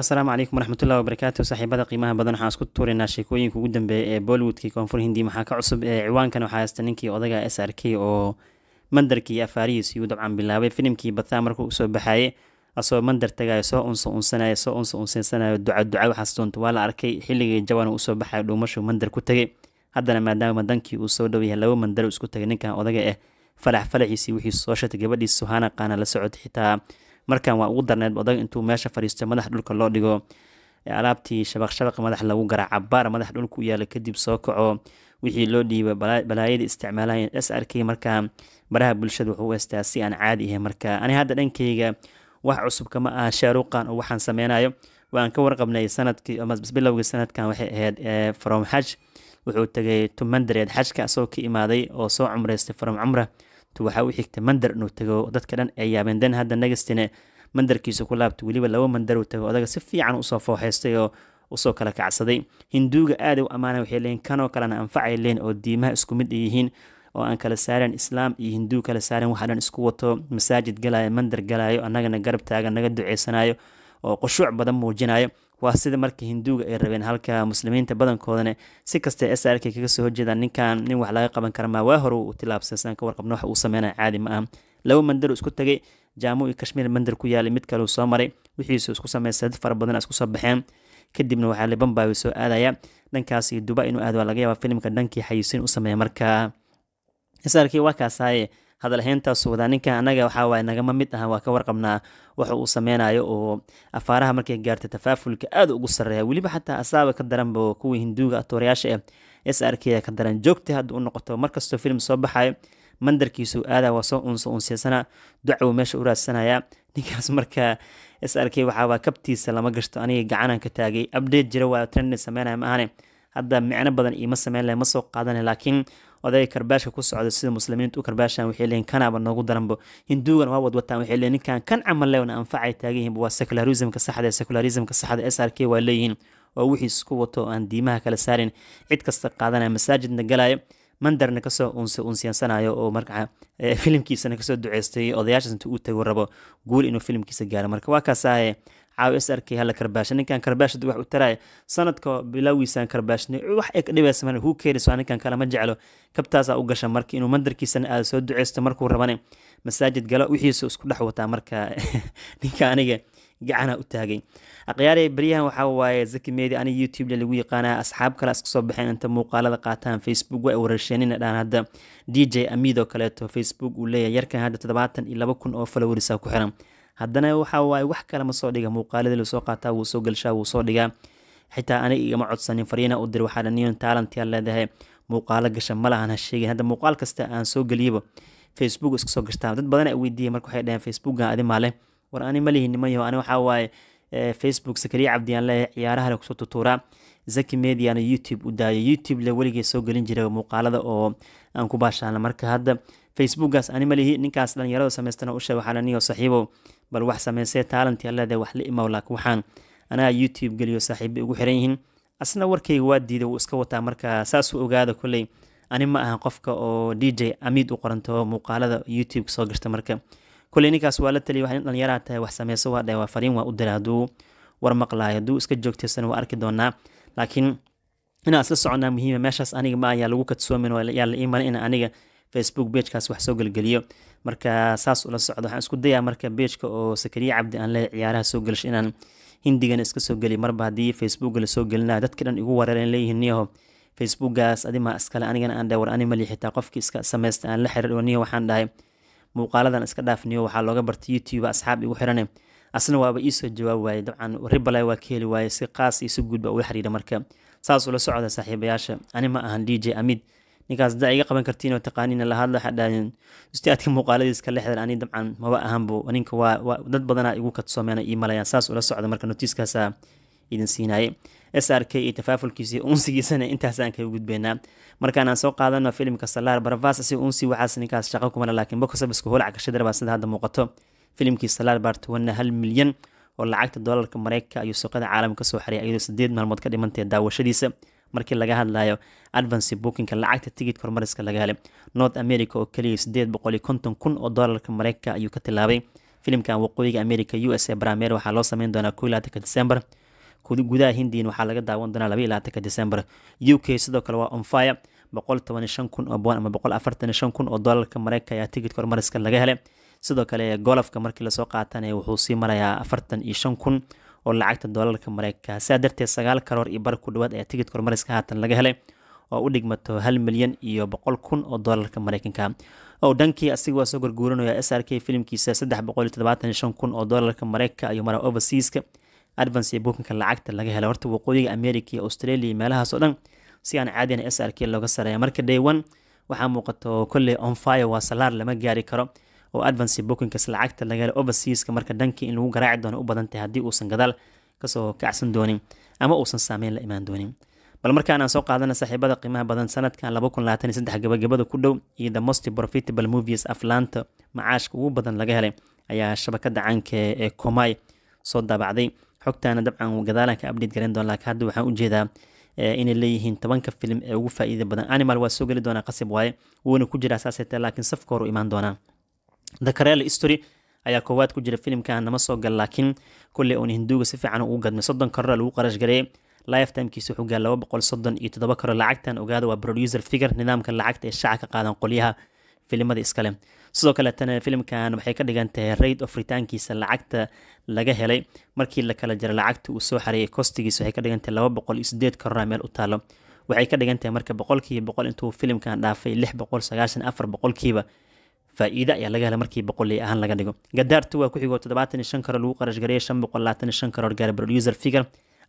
asalaamu calaykum waraxmatullahi wabarakaatu saaxiibada qiimaha badan waxaan isku tuurinaa sheekooyinka ugu dambeeya ee bollywoodkii koonfur hindi maxaa ka cusub ee ciwaankan waxaa haysta ninkii odaga s r k oo mandarkii afaarihiis iyuu dabcan bilaabay filimkii bathaa markuu usoo baxaye asoo mandar tagayo soo unsa unsanaya soo unsa unsaysanayo duca duca waxaas doonto waa la arkay xilligii jawana usoo baxayo dhuumashuu mandar ku tegay haddana maadaama dankii uu soo dhow yahay labo mandaru isku tagay ninkan odaga ah falax falaxiisii wixii soo shatay gabadhiis suhana la socotay xitaa markan waa ugu darneed odag intuu meesha fadhiisto madax dhulka loo dhigo alaabtii shabaqshabaq madax lagu garaaca baar madax dhulka u yaala kadib soo kaco wixii loo dhiiba balaayada isticmaalayan s arkay markaa baraha bulshada wuxuu heystaa si aan caadi ahay markaa ani hadda dhankayga wax cusub kama aha shaaruuqan oo waxaan sameynayo waan ka warqabnay sanadkii bilowgii sanadkan waxay ahayd from xaj wuxuu tegay tumandareed xajka asagoo ka imaaday oo soo cumreystay from cumra t waxaa u xigta mandar inuu tago dadka dhan ay yaabeen den hadda nagastine mandarkiisa ku laabta weliba laba mandar uu tago odaga si fiican usoo fooxeystay oo usoo kala kacsaday hinduuga aada u ammaana waxay leeyiin kanoo kalena anfacay leeyiin oo diimaha isku mid yihiin oo aan kala saareen islaam iyo hinduu kala saareen waxa dhan isku wato masaajid galaayo mandar galaayo annagana garab taagan naga duceysanayo oo qushuuc badan muujinayo waa sida marka hinduuga ay rabeen halka muslimiinta badankoodana si kastee s r k kaga soo horjeedaan ninkan nin wax laga qaban kara maa waa hore uu tilaabsan sidaan ka warqabno wax uu sameynaya caadi ma aha laba mandar isku tagay jaamu iyo kashmiir mandar ku yaalay mid kale uu soo maray wixiisu isku sameystay dad fara badan isku soo baxeen kadibna waxaa libambaawi soo aadaya dhankaas iyo duba inuu aado waa laga yaabaa filimka dhankii xayiisiin u sameeya marka s r k waa kaasaaye hadalhayntaas wadaa ninka annaga waxaawaay nagama mid aha waa ka warqabnaa waxa uu sameynayo oo afaaraha markay gaarta tafaafulka aad ugu sarreeya weliba xataa asaaba ka daranba kuwii hinduuga atoorayaasha eh s r k ka daran joogta hadda u noqoto markastoo filim soo baxayo mandarkiisu aada waa soo unso unsiysana ducaw meesha u raadsanaya ninkaas marka s r k waxaawaa kabtiisa lama gashto aniga gacanan ka taagay update jira waa trendin sameynaya ma ahane hadda micno badan iima sameyn lahay ma soo qaadane laakiin oday karbaashka ku socda sida muslimiintu u karbaashaan waxay leeyihin kanaaba noogu daranbo hinduugan waa wadwataan waxay leeyihin ninkan kan camaleewna anfacay taagan yihiin waa sekularisimka saxda sekularisimka saxda s r k waa leeyihiin oo wixii isku wato aan diimaha kala saarin cid kasta qaadanaya masaajidna galaya mandarna kasoo unsiyansanayo oo markaa eh, filimkiisana kasoo duceystay odayaashaas intuu u tago rabo guul inuu filimkiisa gaaro marka waa kaas caaws arkay hala karbaash ninkan karbaashad wax u taraaya sanadka bilaawiisaan karbaashni wax ay ka dhibaysaman huu keenayso ninkan kale ma jeclo kabtaasaa u gasha marka inuu mandarkiisana aada soo duceysto markuu rabane masaajid galo wixiisu isku dhex wataa marka ninka aniga gacana u taagay akhyaare baryahan waxaa zaki meedi aniga youtube lagu yaqaana asxaab kale iska soo baxeen inta muuqaalada qaataan facebook waa wararsheenina dhaan hadda d j amiidoo kaleeto facebook uu leeyahay yarkan hadda toddobaatan iyo laba kun oo falowarisa ku xiran haddana waxa wax kale ma soo dhiga muuqaaladii lasoo qaataa wuu soo gelshaa wuu soo dhigaa xitaa aniga igama codsanin fariina u dir waxaa dhaniyon taalantiaan leedahay muuqaalo gasha malahan ha sheegin hadda muuqaal kasta aan soo geliyaba facebook iska soo gashtaa dad badan ayaa weydiiyay marka waxay dhaheen facebookan adi war ani ma lihi ani waxaa eh, facebook sakariya cabdiyaan leeyahay ciyaaraha kusoo tutuuraa zaki mediana youtube u daayo youtube le weligee soo gelin jira muuqaalada oo aan ku baashaana marka hadda facebookaas ani malihi ninkaas dhalinyarada samaystana ushe waxaalaniyo saxiibow bal wax samaysee taalanti alleede wax la imow waxaan anaa youtube geliyo saaxiibbay ugu xiran yihiin asna warkayga waa diida wuu iska wataa marka saasuu ogaada kolley ani ma ahan qofka oo d j amiid u qoranto muuqaalada youtube soo gashta marka kolley ninkaas waa la taliya waxaa nin dhalinyaraha tahay wax samayso waa dhahe waa fariin waa u dira hadduu war maqlaayo hadduu iska joogtaysan waa arki doonaa laakiin inaan isla soconnaa muhiima meeshaas aniga ma ayaa lagu kadsoomin oo yaa la iimanin in aniga facebook bejkaas wax soo gelgeliyo marka saas ula socda waxaan isku dayaa marka bejka oo sakariya cabdi aan leeyahy ciyaaraha soo gelasho inaan hindigana iska soo geliy marba haddii facebooka lasoo gelinayo dadkii dhan igu wareereen leeyihiin niyaho facebookaas adimaa iskale anigana aan dhahay war ani mali xitaa qofkii iska samaysta aan la xiriir niyo waxaan dhahay muuqaaladan iska dhaaf waxaa looga bartay youtube asxaab igu xirane asna waaba iisoo jawaab waaye dabcan ribalay waa ka heli waaye si qaas iyo si guud uga xiriira marka saas ula socda saaxiibayaasha ani ahan d j amid ninkaas da iga qaban kartiin oo taqaaniina la hadla hadhaayin ustaadka muuqaaladiis ka lexdan ani dabcan maba ahanbo ninka waa dad badana igu kadsoomeena ii malayaan saas ula socda marka notiiskaasa idin siinaye s r k iyo tafaafulkiisa unsigiisana intaasaan kaga gudbeynaa markaanaan soo qaadano filimka salaar barvas si unsi waxaas ninkaas shaqo kumala laakiin bokosabiska howlac kashadarba sida hadda muuqato filimkii salaar baartawana hal milyan oo lacagta doolarka mareykanka ayuu suuqyada caalamka kasoo xariyay iyadoo sideed maalmood ka dhimantee daawashadiisa markii laga hadlayo advancy bookinka lacagta tigidhka hormariska laga helay north america oo keliya sideed boqoli konton kun oo doolarka mareykanka ayuu ka tilaabay filimkan waqooyiga america u s a bramer waxaa loo sameyn doonaa ko laatanka december gudaha hindiin waxaa laga daawan doonaa labaiy labaatanka december u k sidoo kale waa onfire boqol tobaniyo shan kun oo bond ama boqol afartaniyo shan kun oo doolarka mareykanka ayaa tigidhka hormariska laga helay sidoo kale golofka markii lasoo qaatanaya wuxuu sii marayaa afartan iyo shan kun oo lacagta doolarka mareykanka sidaa darteed sagaal karoor iyo bar ku dhawaad ayaa tikidka hormariska haatan laga helay oo u dhigmato hal milyan iyo boqol kun oo doolarka mareykanka ow dhankii asiga waa soo gorguurinaya s r k filimkiisa saddex boqol iyo toddobaatan shan kun oo dolarka mareykanka ayuu mara overseaska advance iyo buukanka lacagta laga helay horta waqooyiga america iyo australia iyo meelahaas dhan si aan caadiyan s r k looga sareeya marka day one waxaa muuqato kolley onfire waa salaar lama gaari karo oo advance bookinkas lacagta lagala overseaska marka dhanka in lagu garaaci doono u badantahay haddii uusan gadaal kasoo kacsan doonin ama uusan saameyn la imaan doonin bal markaan aan soo qaadana saaxiibada qiimaha badan sanadkan gabagabada ku dhow iyo the most profitable movies aflaanta macaashka ugu badan laga helay ayaa shabakada caanka ah ee komay soo daabacday xogtaana dabcan gadaalan ka garan doon laakiin hadda waxaan ujeedaa eh, inay leeyihiin tobanka filim ee ugu faa'iida badan animal waa soo geli doonaa qasib waaye wuuna ku jiraa saasee tee laakiin safka hor u imaan doonaa the karel story ayaa koowaad ku jira filimkan nama soo gal laakiin kolley uuna hinduuga si fiican ugu gadmay soddon karora lagu qarashgareey lifetimkiisu wuxuu gaar laba boqol soddon iyo toddoba karo lacagtan ogaada waa producer figure nidaamka lacagta ee shaca ka qaadan qolyaha filimada iskale sidoo kaleetana eh, filimkan waxay ka dhigan tahay raid of ritaankiisa lacagta laga helay markii la kala jira lacagta uu soo xareeyay kostigiisa waxay ka dhigantahay laba boqol iyo sideed karora meel u taalo waxay ka dhigan tahay marka boqolkiiba boqol intuu filimkan dhaafay lix boqol sagaashan afar boqolkiiba faa-iida ayaa laga hela markii boqoley ahaan laga dhigo gadaartu waa ku xigoo toddobaatan shan karoor lagu qarash gareeyay shan boqol labaatan iyo shan karoor gaari producer figure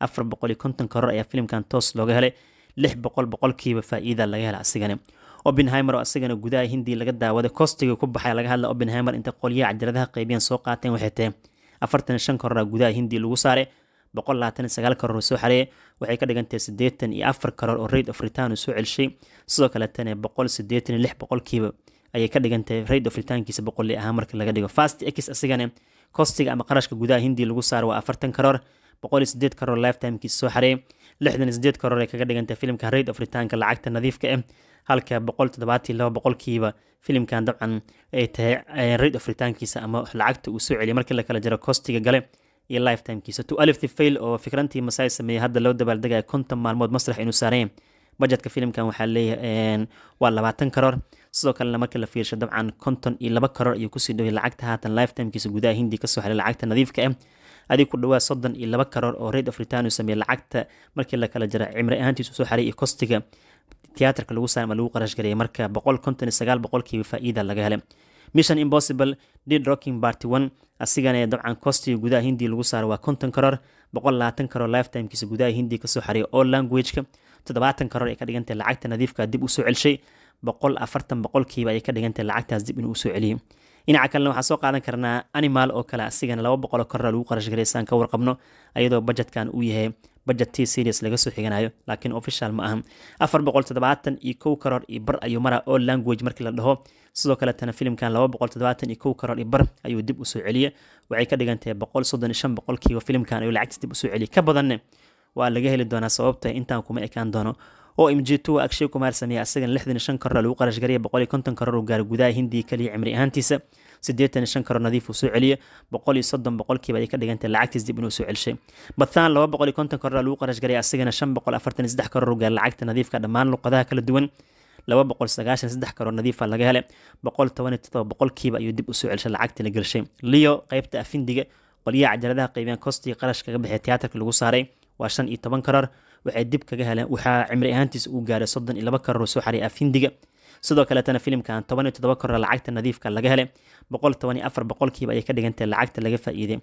afar boqol iyo konton karoor ayaa filimkan toos looga helay lix boqol boqolkiiba faa laga hela asigani obenheimer oo asagana gudaha hindiya laga daawaday kostiga ku baxay laga hadla obenheimer inta qolyaha cajaladaha qeybiyeen soo qaateen waxay tahay afartan shan karoora gudaha hindiya lagu saaray boqol labaatan sagaal karoor soo xareeyay waxay ka dhigantahay siddeetan iyo afar karoor oo raid of return soo celshay sidoo kaleetana boqol siddeetan lix boqolkiiba ayay ka dhigantahay rate of ritaankiisa boqolli ahaan marka laga dhigo fast x asigana kostiga ama qarashka gudaha hindiya lagu saaro waa afartan karoor boqol iyo sideed karoor lifetimekiisa soo xareey lixdan sideed karoor ay kaga dhigantahay filimka rate of ritaanka lacagta nadiifka ah halka boqol toddobaatan laba boqolkiiba filimkan dabcan ay tahay eh, rate of ritaankiisa ama lacagta uu soo celiyay markii la kala jiro kostiga gale iyo lifetimekiisa to alif the fail oo fikrantii masaai sameeyey hadda loo dabaaldegaya konton maalmood masrax inuu saareen bajetka filimkan waxaa leeyahay waa labaatan karoor sidoo kalena marka la fiirsho dabcan konton iyo laba karoor ayuu kusii dhoway lacagta haatan lifetimkiisa gudaha hindi kasoo helay lacagta nadiifka ah adig ku dhawaa soddon iyo laba karoor oo rate of return uu sameeyey lacagta markii la kala jara cimri ahaantiisu soo xaray iyo kostiga tiyaatarka lagu saama lagu qarash marka boqol konton iyo sagaal boqolkiiba faa'iida laga helay mission impossible did rocking party one asigana dabcan costiga gudaha hindi lagu saaro waa konton karoor boqol labaatan karoor lifetimkiisa gudaha hindi kasoo xariyo all language toddobaatan koror ay ka dhigantay lacagta nadiifka dib usoo celshay boqol afartan boqolkiiba ay ka dhigantay lacagtaas dib inuu usoo celiyo dhinaca kalena waxaa soo qaadan karnaa animal oo kale asigana laba boqol korora lagu qarash garaysan ka warqabno ayadoo bajetkan uu yahay budget t series laga soo xiganayo laakiin official ma aha afar boqol toddobaatan iyo kow koror iyo bar ayuu maraa all language markii la dhaho sidoo kaletana filimkan laba boqol toddobaatan iyo kow koror iyo bar ayuu dib usoo celiya waxay ka dhigantahay boqol soddon iyo shan boqolkiiba filimkan ayuu lacagtiis dib usoo celiya ka badanne waa laga heli doonaa sababta intaan kuma ekaan doono oo m j waa akshay kumaar sameeye asagan lixdan shan karora lagu qarashgaraya boqol iyo konton karor uu gaaro gudaha hindiga kaliya cimri ahaantiisa siddeetan shan karor nadiif uu soo celiya boqol iyo soddon boqolkiiba ay ka dhigantay lacagtiis dib inuu soo celshay bathaan laba boqol iyo konton karora lagu qarashgaraya asagana shan boqol afartan iyo saddex karor uu gaaro lacagta nadiifka dhammaan luqadaha kala duwan laba boqol sagaashan saddex karoo nadiifa laga hele boqol toban iyo toddoba boqolkiiba ayuu dib usoo celshay lacagtii la gelshay leo qaybta afindiga qolyaha cajaladaha qaybeen kostiga qarashkaga bixiyay tiyaatarka lagu saaray waa shan iyo toban karar waxay dib kaga heleen waxaa cimri ahaantiis uu gaaray soddon iyo laba karar oo soo xariya afindiga sidoo kaleetana filimkan toban iyo toddoba karar lacagta nadiifka laga helay boqol toban iyo afar boqolkiiba ayay ka dhigantay lacagta laga faa'iiday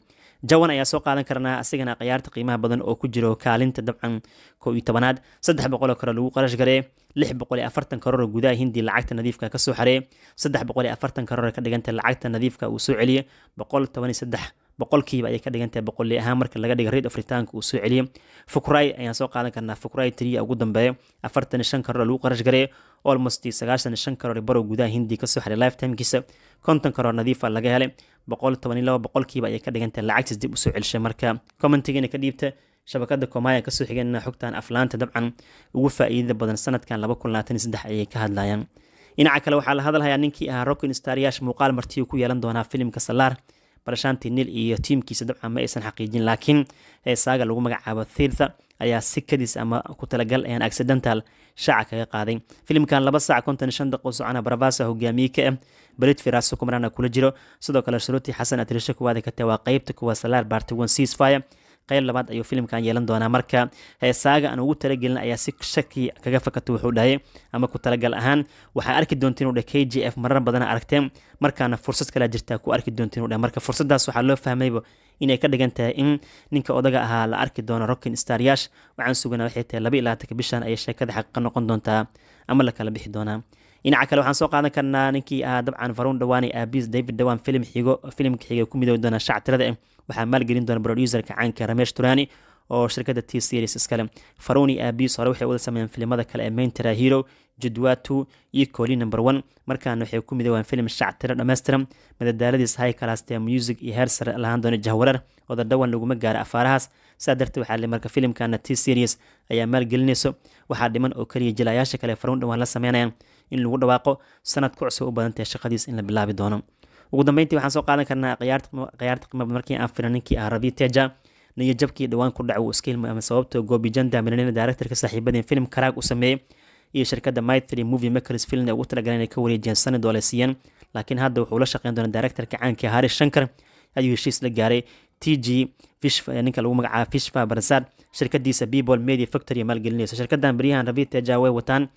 jawan ayaa soo qaadan karnaa asagana khiyaarta qiimaha badan oo ku jiro kaalinta dabcan koo iyo tobanaad saddex boqol oo lagu qarash gareey lix boqol iyo afartan karoroo gudaha hindi lacagta nadiifka kasoo xareeyay saddex boqol iyo afartan karoroo ka dhigantay lacagta nadiifka uu soo celiyey boqol toban iyo saddex boqolkiiba ayay ka dhigantahay boqolli ahaan marka laga dhiga rate of retaanka uu soo celiyo fukuray ayaan soo qaadan karnaa fukuray tiriya ugu dambeeya afartan shan karor lagu qarash gareeya almost sagaashan shan karor barow gudaha hindi kasoo xidhay lifetimekisa konton karor nadiifa laga helay boqol toban iyo laba boqolkiiba ayay ka dhigantahay lacagtiis dib usoo celishay marka commentigana ka dhiibta shabakada komaya kasoo xigana xogtan aflaanta dabcan ugu faa'iidada badan sanadkan laba kun labaatan iyo saddex ayay ka hadlayaan dhinaca kale waxaa la hadalhayaa ninkii ahaa rokin staryash muuqaal martiyu ku yeelan doonaa filimka salaar barashaanti nil iyo tiimkiisa dabcan ma aysan xaqiijin laakiin saaga lagu magacaabo thirtha ayaa si kadis ama ku talagal ayaan accidental shaaca kaga qaaday filimkan laba saac konton shan daqo socona barabasa hogaamiye ka ah belit firaaso kumrana kula jiro sidoo kale shuruutii xasan atrisha kuwaada ka tahay waa qeybta kuwa salaar baartawan ceasefire qayb labaad ayuu filimkan yeelan doonaa marka heesaaga aan ugu talagelin ayaa si shaki kaga fakato wuxuu dhahay ama ku talagal ahaan waxaa arki doonta inuu k j f marar badana aragteen markaana fursad kalaa jirtaa ku arki doonta inuu marka fursadaas waxaa loo fahmayba inay ka dhigan tahay in ninka odaga ahaa la arki doono rockin staryash waxaan suganaa waxay tahay laba iyo bishan ayay sheekada xaqiqa noqon doontaa ama la kala bixi doonaa dhinaca kale waxaan soo qaadan karnaa ninkii ahaa dabcan faruun dhawaane aabis david dhawan filim xigo filimka xiga ku midoobi doona shactirada waxaa maalgelin doona producerka caanka ramesh turaani oo shirkada t series iskale faroni aabiis hore waxay wada sameeyeen filimada kale ee maintera hero jadwatu iyo coli number one markaana waxay ku midoobaan filim shactira dhammaystiran madadaaladiis high calastee music iyo heer lahaan doona jahwarar oo dadhawan laguma gaara afaarahaas sidaa darteed waxaa le marka filimkana t series ayaa maalgelinayso waxaa dhiman oo keliya jilayaasha kale faroon dhawaan la sameynayaan in lagu dhawaaqo sanad ku cusub u badantahay shaqadiis in la bilaabi doono ugu dambeyntii waxaan soo qaadan karnaa khiyaarta qiima markii aan fira ninkii ah rabi teja naya jabkii dhawaan ku dhac uu iska hilmay ama sababta goobijan daamirnina daaraktarka saaxiibadeen filim karaag u sameeyey iyo shirkadda mytry movie makers filmna ugu talagaleen inay ka wareejiyeen sani dooleysiiyeen laakiin hadda wuxuu la shaqeyn doonaa daaraktarka caankii haris shankar ayuu heshiis la gaaray t g ninka lagu magacaaba fishfa barsad shirkadiisa bebol media factory maalgelinayso shirkadan baryahan rabi tejaaway wataan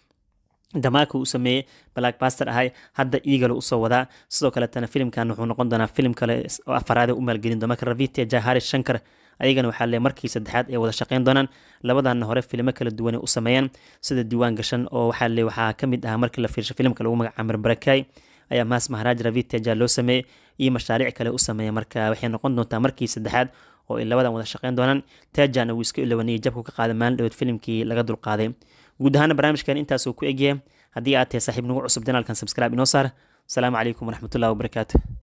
damaaka u sameeyey blackbaster ahay hadda eagle usoo wadaa sidoo kaletana filimkan wuxuu noqon doonaa filim kale oo afaraad u maalgelin doon marka raviteja haris shankar ayagana waxaa le markii saddexaad ay wada shaqeyn doonaan labadan hore filmo kala duwan u sameeyaan sida diiwaan gashan oo waxaa le waxaa ka mid ah markii la fiirsho filimka lagu magaca amir barakay ayaa maas maharaaj raviteja loo sameeyey iyo mashaariic kale u sameeya marka waxay noqon doontaa markii saddexaad oo ay labadan wada shaqeyn doonaan tajana wuu iska ilowaniyo jabku ka qaaday maalin dhowod filimkii laga dulqaaday guud ahaana barnaamijkan intaasuu ku egyahay haddii aad tahay saaxiib nagu cusub janaalkan sabscribe inoo saar asalaamu calaykum waraxmatullahi wabarakaatu